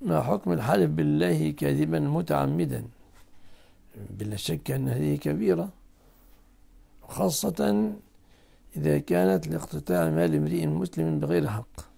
ما حكم الحلف بالله كاذبا متعمدا بلا شك أن هذه كبيرة خاصة إذا كانت لاقتطاع مال امرئ مسلم بغير حق